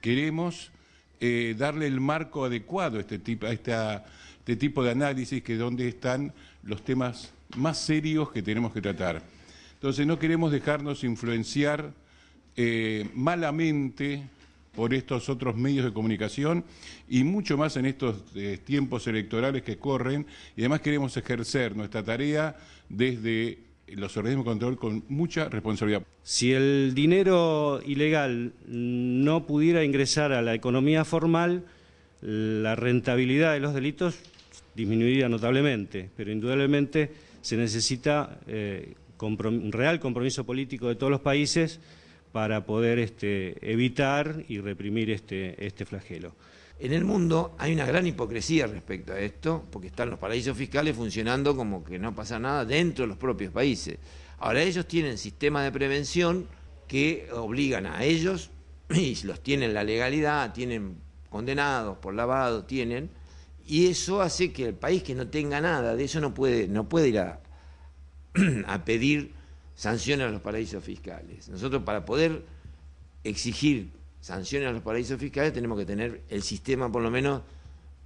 Queremos eh, darle el marco adecuado a este, este, tipo, de análisis, que es donde están los temas más serios que tenemos que tratar. Entonces no queremos dejarnos influenciar eh, malamente por estos otros medios de comunicación y mucho más en estos eh, tiempos electorales que corren. Y además queremos ejercer nuestra tarea desde los organismos de control con mucha responsabilidad. Si el dinero ilegal no pudiera ingresar a la economía formal, la rentabilidad de los delitos disminuiría notablemente, pero indudablemente se necesita un eh, real compromiso político de todos los países para poder este, evitar y reprimir este, este flagelo. En el mundo hay una gran hipocresía respecto a esto, porque están los paraísos fiscales funcionando como que no pasa nada dentro de los propios países. Ahora ellos tienen sistemas de prevención que obligan a ellos, y los tienen la legalidad, tienen condenados por lavado, tienen, y eso hace que el país que no tenga nada de eso no puede, no puede ir a pedir sanciones a los paraísos fiscales. Nosotros para poder exigir sanciones a los paraísos fiscales tenemos que tener el sistema por lo menos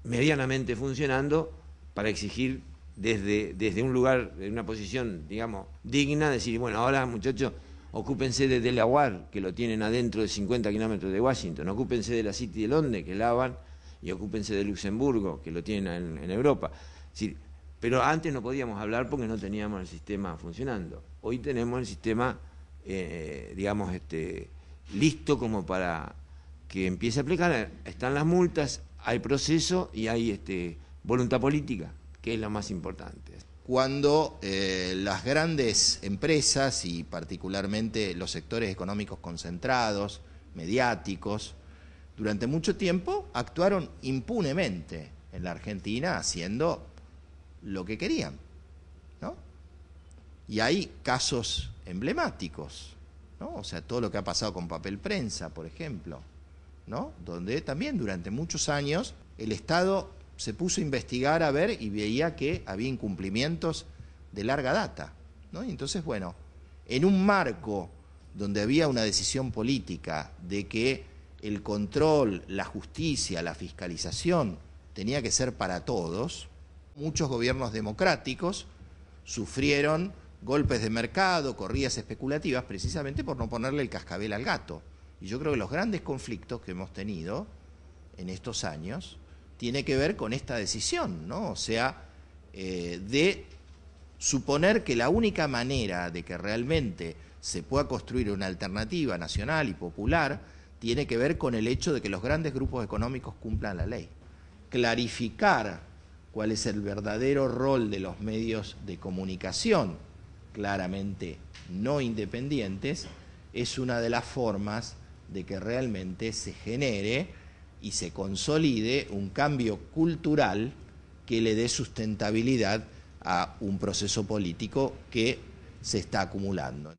medianamente funcionando para exigir desde, desde un lugar, de una posición, digamos, digna, decir, bueno, ahora muchachos, ocúpense de Delaware, que lo tienen adentro de 50 kilómetros de Washington, ocúpense de la City de Londres, que lavan, y ocúpense de Luxemburgo, que lo tienen en, en Europa. Es decir, pero antes no podíamos hablar porque no teníamos el sistema funcionando. Hoy tenemos el sistema, eh, digamos, este, listo como para que empiece a aplicar. Están las multas, hay proceso y hay este, voluntad política, que es lo más importante. Cuando eh, las grandes empresas y particularmente los sectores económicos concentrados, mediáticos, durante mucho tiempo actuaron impunemente en la Argentina haciendo lo que querían. ¿no? Y hay casos emblemáticos, ¿no? o sea, todo lo que ha pasado con papel prensa, por ejemplo, ¿no? donde también durante muchos años el Estado se puso a investigar a ver y veía que había incumplimientos de larga data. ¿no? Y entonces, bueno, en un marco donde había una decisión política de que el control, la justicia, la fiscalización tenía que ser para todos, Muchos gobiernos democráticos sufrieron golpes de mercado, corridas especulativas, precisamente por no ponerle el cascabel al gato. Y yo creo que los grandes conflictos que hemos tenido en estos años tiene que ver con esta decisión, ¿no? O sea, eh, de suponer que la única manera de que realmente se pueda construir una alternativa nacional y popular tiene que ver con el hecho de que los grandes grupos económicos cumplan la ley. Clarificar cuál es el verdadero rol de los medios de comunicación, claramente no independientes, es una de las formas de que realmente se genere y se consolide un cambio cultural que le dé sustentabilidad a un proceso político que se está acumulando.